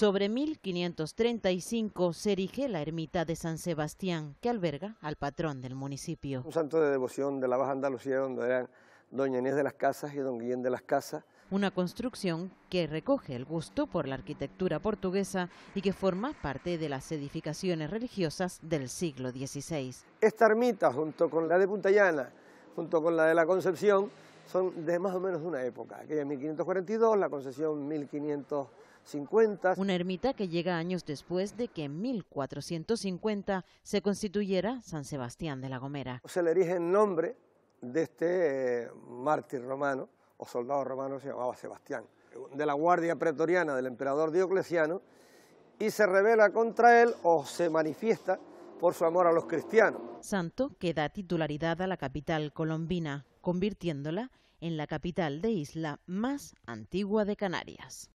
Sobre 1535 se erige la ermita de San Sebastián, que alberga al patrón del municipio. Un santo de devoción de la Baja Andalucía, donde eran doña Inés de las Casas y don Guillén de las Casas. Una construcción que recoge el gusto por la arquitectura portuguesa y que forma parte de las edificaciones religiosas del siglo XVI. Esta ermita, junto con la de Puntallana, junto con la de la Concepción, son de más o menos de una época. Aquella 1542, la concesión 1550. Una ermita que llega años después de que en 1450 se constituyera San Sebastián de la Gomera. Se le erige el nombre de este eh, mártir romano o soldado romano se llamaba Sebastián, de la guardia pretoriana del emperador Diocleciano, y se revela contra él o se manifiesta por su amor a los cristianos. Santo que da titularidad a la capital colombina, convirtiéndola en la capital de isla más antigua de Canarias.